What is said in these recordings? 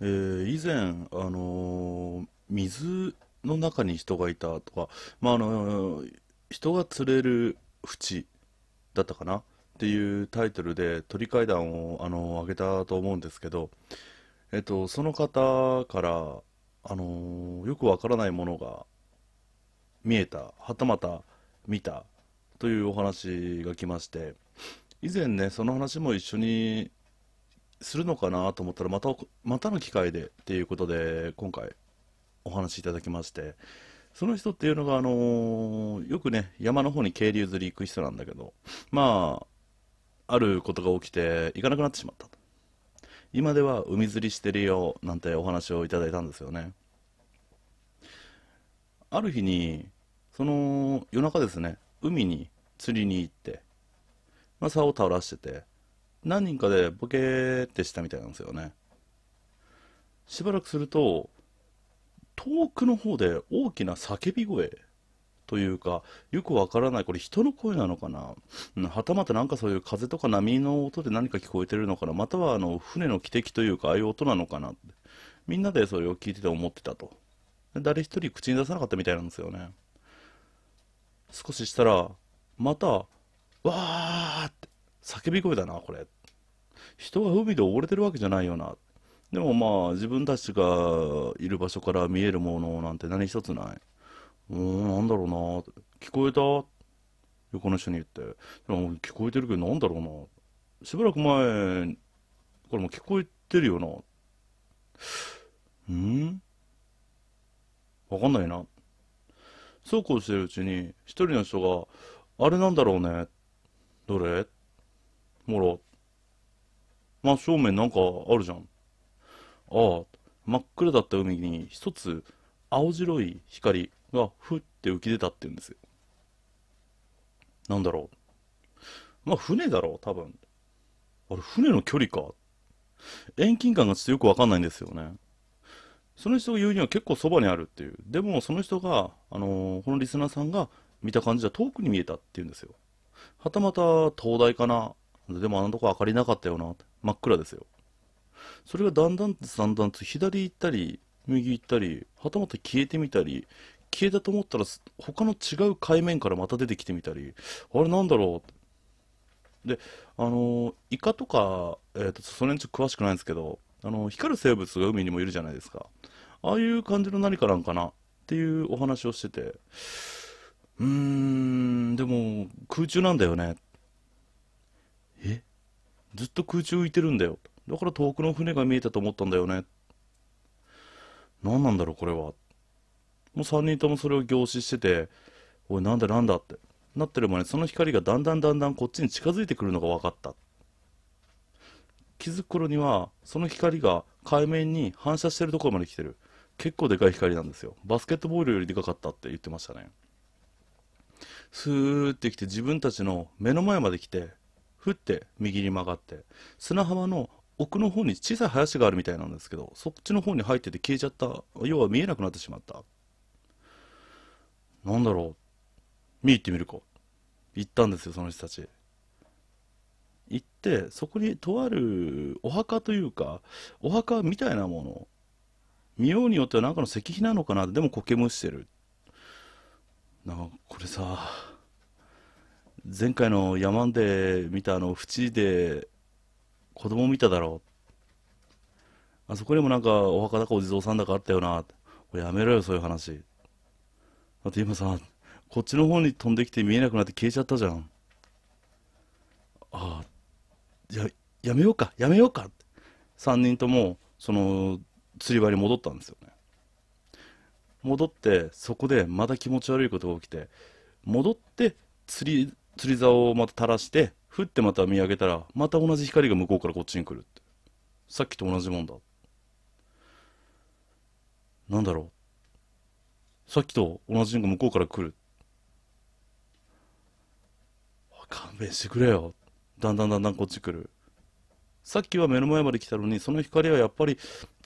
えー、以前、あのー、水の中に人がいたとか、まあ、あのー、人が釣れる淵だったかなっていうタイトルで鳥階段を、あのー、上げたと思うんですけど、えっと、その方から、あのよくわからないものが見えた、はたまた見たというお話が来まして、以前ね、その話も一緒にするのかなと思ったらまたまたの機会でっていうことで今回お話しいただきましてその人っていうのがあのー、よくね山の方に渓流釣り行く人なんだけどまああることが起きて行かなくなってしまったと今では海釣りしてるよなんてお話をいただいたんですよねある日にその夜中ですね海に釣りに行って、まあ、竿を垂らしてて何人かでボケーってしたみたいなんですよねしばらくすると遠くの方で大きな叫び声というかよくわからないこれ人の声なのかな、うん、はたまた何かそういう風とか波の音で何か聞こえてるのかなまたはあの船の汽笛というかああいう音なのかなみんなでそれを聞いてて思ってたと誰一人口に出さなかったみたいなんですよね少ししたらまたわーって叫び声だな、これ。人が海で溺れてるわけじゃないよな。でもまあ、自分たちがいる場所から見えるものなんて何一つない。うーん、なんだろうな。聞こえた横の人に言って。でも聞こえてるけど、なんだろうな。しばらく前、これも聞こえてるよな。うんわかんないな。そうこうしてるうちに、一人の人が、あれなんだろうね。どれほら、真正面なんかあるじゃん。ああ、真っ暗だった海に一つ青白い光がふって浮き出たって言うんですよ。なんだろう。まあ船だろう、多分。あれ、船の距離か。遠近感がちょっとよくわかんないんですよね。その人が言うには結構そばにあるっていう。でも、その人が、あのー、このリスナーさんが見た感じは遠くに見えたって言うんですよ。はたまた灯台かなでもあのとこ明かりなかったよな。真っ暗ですよ。それがだんだんとだんだんと左行ったり、右行ったり、はたまた消えてみたり、消えたと思ったら他の違う海面からまた出てきてみたり、あれなんだろうで、あの、イカとか、えっ、ー、と、その辺ちょっと詳しくないんですけど、あの、光る生物が海にもいるじゃないですか。ああいう感じの何かなんかなっていうお話をしてて、うーん、でも空中なんだよねずっと空中浮いてるんだよ。だから遠くの船が見えたと思ったんだよね。何なんだろう、これは。もう3人ともそれを凝視してて、おい、なんだなんだって。なってる間にその光がだんだんだんだんこっちに近づいてくるのが分かった。気づく頃には、その光が海面に反射してるところまで来てる。結構でかい光なんですよ。バスケットボールよりでかかったって言ってましたね。スーって来て自分たちの目の前まで来て、降って右に曲がって砂浜の奥の方に小さい林があるみたいなんですけどそっちの方に入ってて消えちゃった要は見えなくなってしまったなんだろう見に行ってみるか行ったんですよその人たち行ってそこにとあるお墓というかお墓みたいなもの見ようによっては何かの石碑なのかなでも苔むしてるなんかこれさ前回の山で見たあの縁で子供見ただろうあそこにもなんかお墓だかお地蔵さんだかあったよなやめろよそういう話だって今さこっちの方に飛んできて見えなくなって消えちゃったじゃんああややめようかやめようかって3人ともその釣り場に戻ったんですよね戻ってそこでまた気持ち悪いことが起きて戻って釣り釣り竿をまた垂らしてふってまた見上げたらまた同じ光が向こうからこっちに来るってさっきと同じもんだなんだろうさっきと同じのが向こうから来る勘弁してくれよだんだんだんだんこっち来るさっきは目の前まで来たのにその光はやっぱり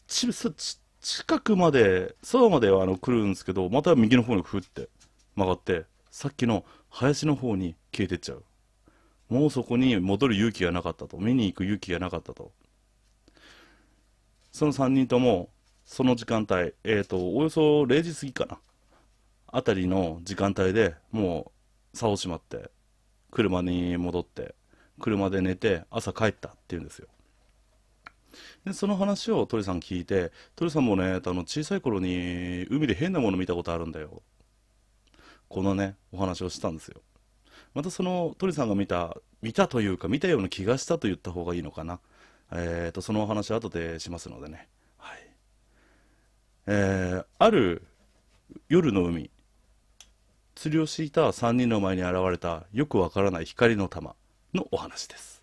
ちち近くまでそばまではあの来るんですけどまた右の方にふって曲がってさっきの林の方に消えてっちゃうもうそこに戻る勇気がなかったと見に行く勇気がなかったとその3人ともその時間帯、えーと、およそ0時過ぎかなあたりの時間帯でもう差をしまって車に戻って車で寝て朝帰ったっていうんですよでその話を鳥さん聞いて鳥さんもねあの小さい頃に海で変なもの見たことあるんだよこのねお話をしたんですよまたその鳥さんが見た見たというか見たような気がしたと言った方がいいのかなえーと、そのお話は後でしますのでね、はいえー、ある夜の海釣りを敷いた3人の前に現れたよくわからない光の玉のお話です